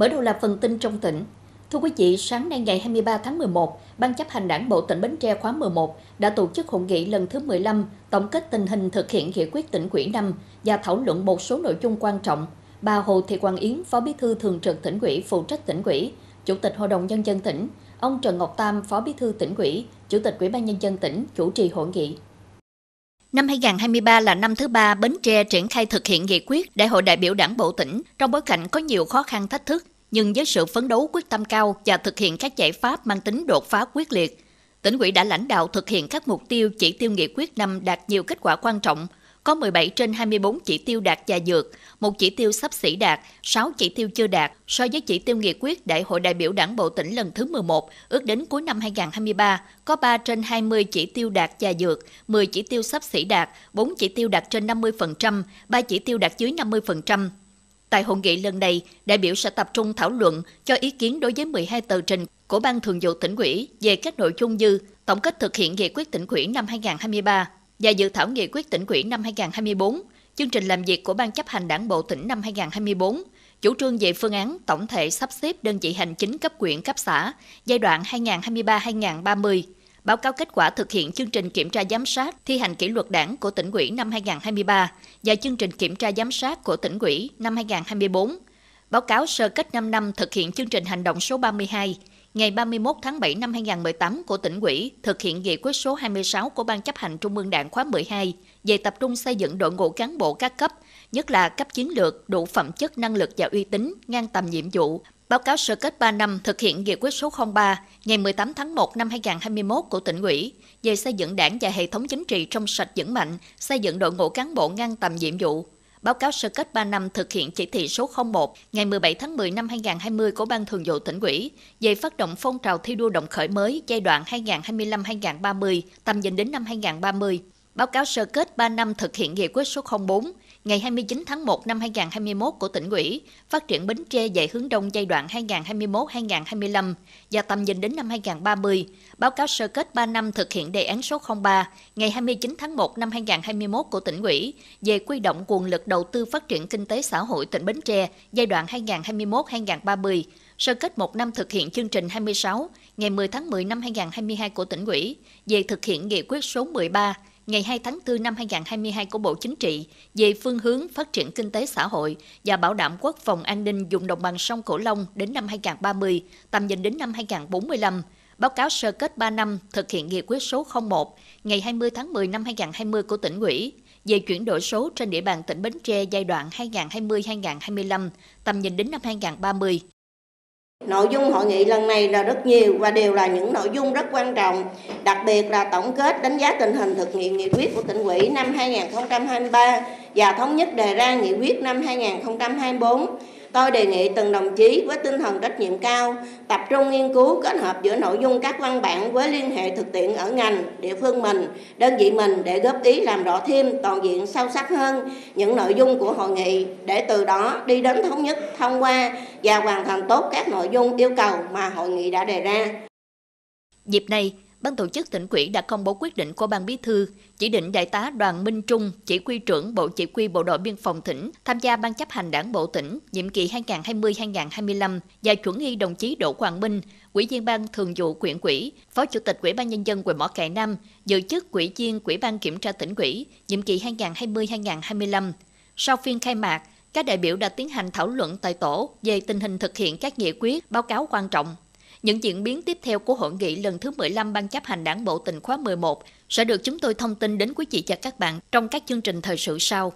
Mở đầu là phần tin trong tỉnh. Thưa quý vị, sáng nay ngày 23 tháng 11, Ban chấp hành Đảng Bộ tỉnh Bến Tre khóa 11 đã tổ chức hội nghị lần thứ 15 tổng kết tình hình thực hiện nghị quyết tỉnh ủy năm và thảo luận một số nội dung quan trọng. Bà Hồ Thị Quang Yến, Phó Bí thư Thường trực tỉnh ủy, phụ trách tỉnh ủy, Chủ tịch Hội đồng Nhân dân tỉnh, ông Trần Ngọc Tam, Phó Bí thư tỉnh ủy, Chủ tịch Ủy ban Nhân dân tỉnh chủ trì hội nghị. Năm 2023 là năm thứ ba Bến Tre triển khai thực hiện nghị quyết Đại hội đại biểu Đảng bộ tỉnh trong bối cảnh có nhiều khó khăn thách thức, nhưng với sự phấn đấu quyết tâm cao và thực hiện các giải pháp mang tính đột phá quyết liệt, tỉnh ủy đã lãnh đạo thực hiện các mục tiêu chỉ tiêu nghị quyết năm đạt nhiều kết quả quan trọng – có 17 trên 24 chỉ tiêu đạt và dược, một chỉ tiêu sắp xỉ đạt, 6 chỉ tiêu chưa đạt so với chỉ tiêu nghị quyết Đại hội đại biểu Đảng bộ tỉnh lần thứ 11 ước đến cuối năm 2023 có 3 trên 20 chỉ tiêu đạt và dược, 10 chỉ tiêu sắp xỉ đạt, 4 chỉ tiêu đạt trên 50%, 3 chỉ tiêu đạt dưới 50%. Tại hội nghị lần này, đại biểu sẽ tập trung thảo luận cho ý kiến đối với 12 tờ trình của Ban Thường vụ tỉnh ủy về các nội dung như tổng kết thực hiện nghị quyết tỉnh ủy năm 2023, và dự thảo nghị quyết tỉnh ủy năm 2024, chương trình làm việc của Ban chấp hành Đảng bộ tỉnh năm 2024, chủ trương về phương án tổng thể sắp xếp đơn vị hành chính cấp quyện cấp xã giai đoạn 2023-2030, báo cáo kết quả thực hiện chương trình kiểm tra giám sát thi hành kỷ luật đảng của tỉnh ủy năm 2023 và chương trình kiểm tra giám sát của tỉnh ủy năm 2024, báo cáo sơ kết 5 năm thực hiện chương trình hành động số 32 ngày 31 tháng 7 năm 2018 của tỉnh ủy thực hiện nghị quyết số 26 của Ban chấp hành Trung ương Đảng khóa 12 về tập trung xây dựng đội ngũ cán bộ các cấp, nhất là cấp chiến lược, đủ phẩm chất năng lực và uy tín, ngang tầm nhiệm vụ, Báo cáo sơ kết 3 năm thực hiện nghị quyết số 03 ngày 18 tháng 1 năm 2021 của tỉnh ủy về xây dựng đảng và hệ thống chính trị trong sạch vững mạnh, xây dựng đội ngũ cán bộ ngang tầm nhiệm vụ, báo cáo sơ kết 3 năm thực hiện chỉ thị số 01 ngày 17 tháng 10 năm 2020 của Ban Thường vụ tỉnh ủy về phát động phong trào thi đua động khởi mới giai đoạn 2025-2030, tầm nhìn đến năm 2030. Báo cáo sơ kết 3 năm thực hiện nghị quyết số 04 ngày 29 tháng 1 năm 2021 của tỉnh ủy, phát triển Bến Tre về hướng đông giai đoạn 2021-2025 và tầm nhìn đến năm 2030, báo cáo sơ kết 3 năm thực hiện đề án số 03 ngày 29 tháng 1 năm 2021 của tỉnh ủy về quy động nguồn lực đầu tư phát triển kinh tế xã hội tỉnh Bến Tre giai đoạn 2021-2030, sơ kết một năm thực hiện chương trình 26 ngày 10 tháng 10 năm 2022 của tỉnh ủy về thực hiện nghị quyết số 13 ngày 2 tháng 4 năm 2022 của Bộ Chính trị về phương hướng phát triển kinh tế xã hội và bảo đảm quốc phòng an ninh vùng đồng bằng sông Cửu Long đến năm 2030, tầm nhìn đến năm 2045, báo cáo sơ kết 3 năm thực hiện nghị quyết số 01 ngày 20 tháng 10 năm 2020 của tỉnh ủy về chuyển đổi số trên địa bàn tỉnh Bến Tre giai đoạn 2020-2025, tầm nhìn đến năm 2030. Nội dung hội nghị lần này là rất nhiều và đều là những nội dung rất quan trọng, đặc biệt là tổng kết đánh giá tình hình thực hiện nghị quyết của tỉnh ủy năm 2023 và thống nhất đề ra nghị quyết năm 2024 Tôi đề nghị từng đồng chí với tinh thần trách nhiệm cao, tập trung nghiên cứu kết hợp giữa nội dung các văn bản với liên hệ thực tiễn ở ngành, địa phương mình, đơn vị mình để góp ý làm rõ thêm toàn diện sâu sắc hơn những nội dung của hội nghị để từ đó đi đến thống nhất thông qua và hoàn thành tốt các nội dung yêu cầu mà hội nghị đã đề ra. Dịp này, Ban tổ chức tỉnh ủy đã công bố quyết định của Ban Bí thư chỉ định đại tá Đoàn Minh Trung, chỉ huy trưởng Bộ Chỉ huy Bộ đội Biên phòng tỉnh, tham gia Ban chấp hành Đảng bộ tỉnh nhiệm kỳ 2020-2025 và chuẩn y đồng chí Đỗ Hoàng Minh, Ủy viên Ban Thường vụ Quyện ủy, Phó Chủ tịch Ủy ban nhân dân huyện Mỏ Cày Nam, giữ chức Ủy viên Ủy ban kiểm tra tỉnh ủy nhiệm kỳ 2020-2025. Sau phiên khai mạc, các đại biểu đã tiến hành thảo luận tại tổ về tình hình thực hiện các nghị quyết, báo cáo quan trọng những diễn biến tiếp theo của hội nghị lần thứ 15 Ban chấp hành Đảng bộ tỉnh khóa 11 sẽ được chúng tôi thông tin đến quý vị và các bạn trong các chương trình thời sự sau.